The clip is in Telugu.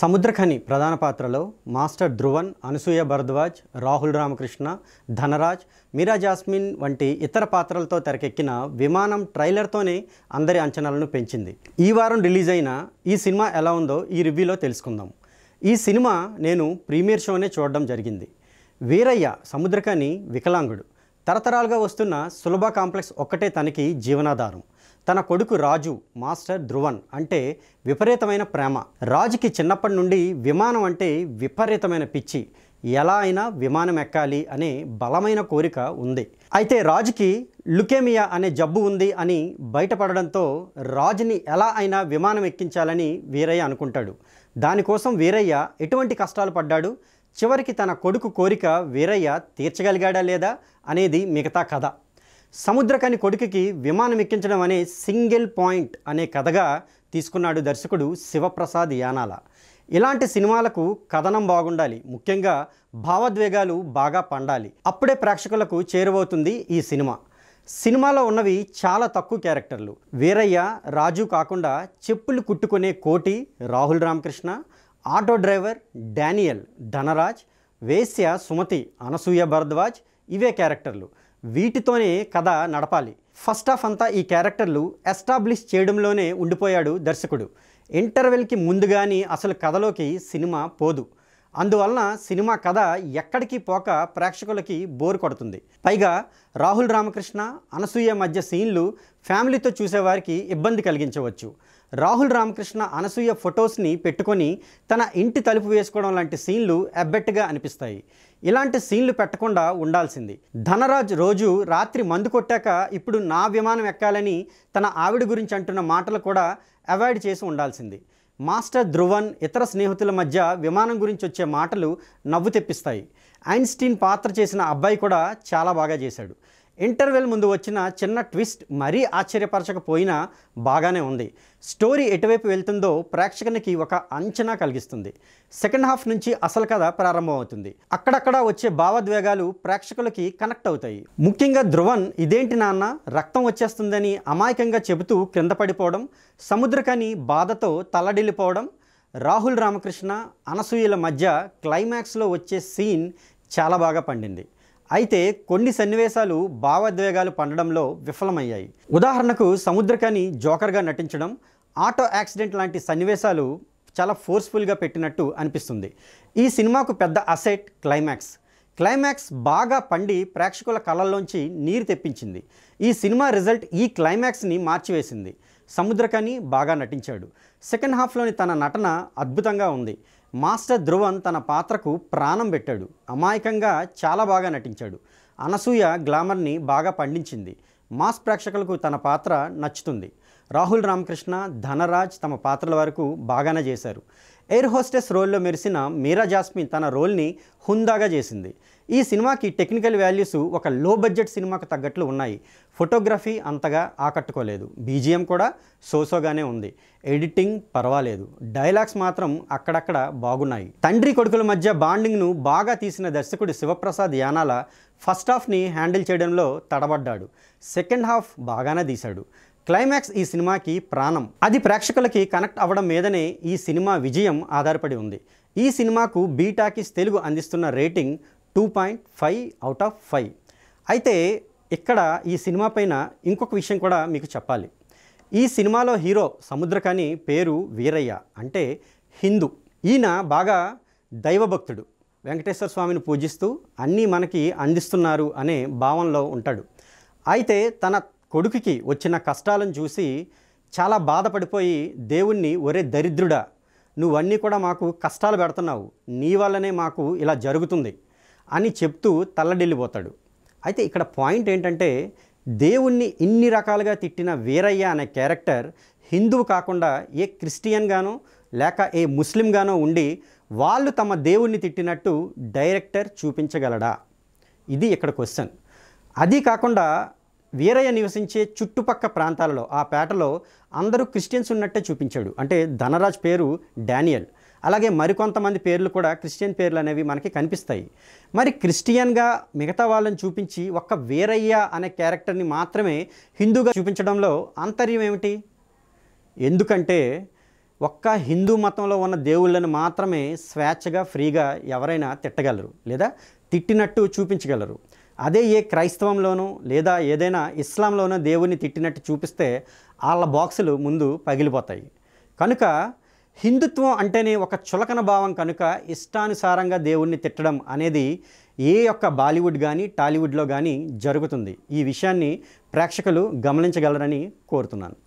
సముద్రఖని ప్రధాన పాత్రలో మాస్టర్ ధ్రువన్ అనసూయ భరద్వాజ్ రాహుల్ రామకృష్ణ ధనరాజ్ మీరా జాస్మిన్ వంటి ఇతర పాత్రలతో తెరకెక్కిన విమానం ట్రైలర్తోనే అందరి అంచనాలను పెంచింది ఈ వారం రిలీజ్ అయిన ఈ సినిమా ఎలా ఉందో ఈ రివ్యూలో తెలుసుకుందాం ఈ సినిమా నేను ప్రీమియర్ షోనే చూడడం జరిగింది వీరయ్య సముద్రఖని వికలాంగుడు తరతరాలుగా వస్తున్న సులభ కాంప్లెక్స్ ఒక్కటే తనకి జీవనాధారం తన కొడుకు రాజు మాస్టర్ ధ్రువన్ అంటే విపరీతమైన ప్రేమ రాజుకి చిన్నప్పటి నుండి విమానం అంటే విపరీతమైన పిచ్చి ఎలా అయినా విమానం ఎక్కాలి అనే బలమైన కోరిక ఉంది అయితే రాజుకి లుకేమియా అనే జబ్బు ఉంది అని బయటపడడంతో రాజుని ఎలా అయినా విమానం ఎక్కించాలని వీరయ్య అనుకుంటాడు దానికోసం వీరయ్య ఎటువంటి కష్టాలు పడ్డాడు చివరికి తన కొడుకు కోరిక వీరయ్య తీర్చగలిగాడా లేదా అనేది మిగతా కథ సముద్రకాని కొడుకుకి విమానం ఎక్కించడం అనే సింగిల్ పాయింట్ అనే కథగా తీసుకున్నాడు దర్శకుడు శివప్రసాద్ యానాల ఇలాంటి సినిమాలకు కథనం బాగుండాలి ముఖ్యంగా భావోద్వేగాలు బాగా పండాలి అప్పుడే ప్రేక్షకులకు చేరువవుతుంది ఈ సినిమా సినిమాలో ఉన్నవి చాలా తక్కువ క్యారెక్టర్లు వీరయ్య రాజు కాకుండా చెప్పులు కుట్టుకునే Koti Rahul Ramakrishna auto driver Daniel Dhanraj వేశ్య సుమతి అనసూయ భరద్వాజ్ ఇవే క్యారెక్టర్లు వీటితోనే కథ నడపాలి ఫస్ట్ ఆఫ్ అంతా ఈ క్యారెక్టర్లు ఎస్టాబ్లిష్ చేయడంలోనే ఉండిపోయాడు దర్శకుడు ఇంటర్వెల్కి ముందు కానీ అసలు కథలోకి సినిమా పోదు అందువలన సినిమా కథ ఎక్కడికి పోక ప్రేక్షకులకి బోర్ కొడుతుంది పైగా రాహుల్ రామకృష్ణ అనసూయ మధ్య సీన్లు ఫ్యామిలీతో చూసేవారికి ఇబ్బంది కలిగించవచ్చు రాహుల్ రామకృష్ణ అనసూయ ఫొటోస్ని పెట్టుకొని తన ఇంటి తలుపు వేసుకోవడం లాంటి సీన్లు ఎబ్బెట్టుగా అనిపిస్తాయి ఇలాంటి సీన్లు పెట్టకుండా ఉండాల్సింది ధనరాజ్ రోజు రాత్రి మందు కొట్టాక ఇప్పుడు నా విమానం ఎక్కాలని తన ఆవిడ గురించి అంటున్న మాటలు కూడా అవాయిడ్ చేసి ఉండాల్సింది మాస్టర్ ధ్రువన్ ఇతర స్నేహితుల మధ్య విమానం గురించి వచ్చే మాటలు నవ్వు తెప్పిస్తాయి ఐన్స్టీన్ పాత్ర చేసిన అబ్బాయి కూడా చాలా బాగా చేశాడు ఇంటర్వెల్ ముందు వచ్చిన చిన్న ట్విస్ట్ మరీ ఆశ్చర్యపరచకపోయినా బాగానే ఉంది స్టోరీ ఎటువైపు వెళ్తుందో ప్రేక్షకునికి ఒక అంచనా కలిగిస్తుంది సెకండ్ హాఫ్ నుంచి అసలు కథ ప్రారంభమవుతుంది అక్కడక్కడ వచ్చే భావోద్వేగాలు ప్రేక్షకులకి కనెక్ట్ అవుతాయి ముఖ్యంగా ధ్రువన్ ఇదేంటి నాన్న రక్తం వచ్చేస్తుందని అమాయకంగా చెబుతూ క్రింద పడిపోవడం సముద్రకని బాధతో తలడిల్లిపోవడం రాహుల్ రామకృష్ణ అనసూయల మధ్య క్లైమాక్స్లో వచ్చే సీన్ చాలా బాగా పండింది అయితే కొన్ని సన్నివేశాలు భావోద్వేగాలు పండడంలో విఫలమయ్యాయి ఉదాహరణకు సముద్రకాని జోకర్గా నటించడం ఆటో యాక్సిడెంట్ లాంటి సన్నివేశాలు చాలా ఫోర్స్ఫుల్గా పెట్టినట్టు అనిపిస్తుంది ఈ సినిమాకు పెద్ద అసెట్ క్లైమాక్స్ క్లైమాక్స్ బాగా పండి ప్రేక్షకుల కళల్లోంచి నీరు తెప్పించింది ఈ సినిమా రిజల్ట్ ఈ క్లైమాక్స్ని మార్చివేసింది సముద్రకాని బాగా నటించాడు సెకండ్ హాఫ్లోని తన నటన అద్భుతంగా ఉంది మాస్టర్ ధ్రువన్ తన పాత్రకు ప్రాణం పెట్టాడు అమాయకంగా చాలా బాగా నటించాడు అనసూయ గ్లామర్ని బాగా పండించింది మాస్ ప్రేక్షకులకు తన పాత్ర నచ్చుతుంది రాహుల్ రామకృష్ణ ధనరాజ్ తమ పాత్రల వరకు బాగానే చేశారు ఎయిర్ హోస్టెస్ రోల్లో మెరిసిన మీరా జాస్మిన్ తన రోల్ని హుందాగా చేసింది ఈ సినిమాకి టెక్నికల్ వాల్యూస్ ఒక లో బడ్జెట్ సినిమాకు తగ్గట్లు ఉన్నాయి ఫోటోగ్రఫీ అంతగా ఆకట్టుకోలేదు బీజిఎం కూడా సోసోగానే ఉంది ఎడిటింగ్ పర్వాలేదు డైలాగ్స్ మాత్రం అక్కడక్కడ బాగున్నాయి తండ్రి కొడుకుల మధ్య బాండింగ్ను బాగా తీసిన దర్శకుడు శివప్రసాద్ యానాల ఫస్ట్ హాఫ్ని హ్యాండిల్ చేయడంలో తడబడ్డాడు సెకండ్ హాఫ్ బాగానే తీశాడు క్లైమాక్స్ ఈ సినిమాకి ప్రాణం అది ప్రేక్షకులకి కనెక్ట్ అవ్వడం మీదనే ఈ సినిమా విజయం ఆధారపడి ఉంది ఈ సినిమాకు బీటాకిస్ తెలుగు అందిస్తున్న rating two point five out of five అయితే ఇక్కడ ఈ సినిమా పైన ఇంకొక విషయం కూడా మీకు చెప్పాలి ఈ సినిమాలో హీరో సముద్రకాని పేరు వీరయ్య అంటే హిందూ ఈయన బాగా దైవభక్తుడు వెంకటేశ్వర స్వామిని పూజిస్తూ అన్నీ మనకి అందిస్తున్నారు అనే భావనలో ఉంటాడు అయితే తన కొడుకుకి వచ్చిన కష్టాలను చూసి చాలా బాధపడిపోయి దేవుణ్ణి ఒరే దరిద్రుడా నువ్వన్నీ కూడా మాకు కష్టాలు పెడుతున్నావు నీ వల్లనే మాకు ఇలా జరుగుతుంది అని చెప్తూ తల్లడిల్లిపోతాడు అయితే ఇక్కడ పాయింట్ ఏంటంటే దేవుణ్ణి ఇన్ని రకాలుగా తిట్టిన వీరయ్య అనే క్యారెక్టర్ హిందువు కాకుండా ఏ క్రిస్టియన్గానో లేక ఏ ముస్లింగానో ఉండి వాళ్ళు తమ దేవుణ్ణి తిట్టినట్టు డైరెక్టర్ చూపించగలడా ఇది ఇక్కడ క్వశ్చన్ అది కాకుండా వీరయ్య నివసించే చుట్టుపక్క ప్రాంతాలలో ఆ పేటలో అందరూ క్రిస్టియన్స్ ఉన్నట్టే చూపించాడు అంటే ధనరాజ్ పేరు డానియల్ అలాగే మరికొంతమంది పేర్లు కూడా క్రిస్టియన్ పేర్లు అనేవి మనకి కనిపిస్తాయి మరి క్రిస్టియన్గా మిగతా వాళ్ళని చూపించి ఒక్క వీరయ్య అనే క్యారెక్టర్ని మాత్రమే హిందూగా చూపించడంలో ఆంతర్యం ఏమిటి ఎందుకంటే ఒక్క హిందూ మతంలో ఉన్న దేవుళ్ళని మాత్రమే స్వేచ్ఛగా ఫ్రీగా ఎవరైనా తిట్టగలరు లేదా తిట్టినట్టు చూపించగలరు అదే ఏ క్రైస్తవంలోనూ లేదా ఏదైనా ఇస్లాంలోనూ దేవుణ్ణి తిట్టినట్టు చూపిస్తే వాళ్ళ బాక్సులు ముందు పగిలిపోతాయి కనుక హిందుత్వం అంటేనే ఒక చులకన భావం కనుక ఇష్టానుసారంగా దేవుణ్ణి తిట్టడం అనేది ఏ యొక్క బాలీవుడ్ కానీ టాలీవుడ్లో కానీ జరుగుతుంది ఈ విషయాన్ని ప్రేక్షకులు గమనించగలరని కోరుతున్నాను